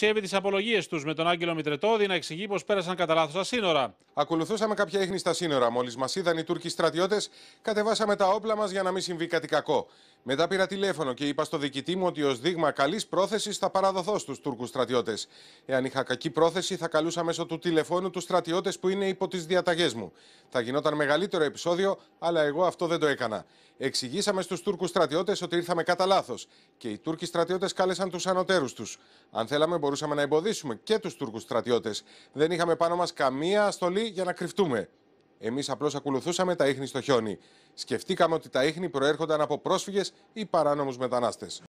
δημοσιεύει τις απολογίες τους με τον Άγγελο Μητρετόδη να εξηγεί πως πέρασαν κατά λάθος τα σύνορα. Ακολουθούσαμε κάποια ίχνη στα σύνορα. Μόλις μας είδαν οι Τούρκοι στρατιώτες, κατεβάσαμε τα όπλα μας για να μην συμβεί κάτι κακό. Μετά πήρα τηλέφωνο και είπα στο διοικητή μου ότι ως δείγμα καλής πρόθεσης θα παραδοθώ στους Τούρκους στρατιώτες. Εάν είχα κακή πρόθεση, θα καλούσα μέσω του τηλεφώνου τους στρατιώτες που είναι υπό τις διαταγές μου. Θα γινόταν μεγαλύτερο επεισόδιο, αλλά εγώ αυτό δεν το έκανα. Εξηγήσαμε στους Τούρκους στρατιώτες ότι ήρθαμε κατά λάθος και οι Τούρκοι στρατιώτες κάλεσαν τους ανωτέρους τους. Αν θέλαμε, μπορούσαμε να εμποδίσουμε και τους Τούρκους στρατιώτες. Δεν είχαμε πάνω μας καμία αστολή για να κρυφτούμε. Εμείς απλώς ακολουθούσαμε τα ίχνη στο χιόνι. Σκεφτήκαμε ότι τα ίχνη προέρχονταν από πρόσφυγες ή παράνομους μετανάστες.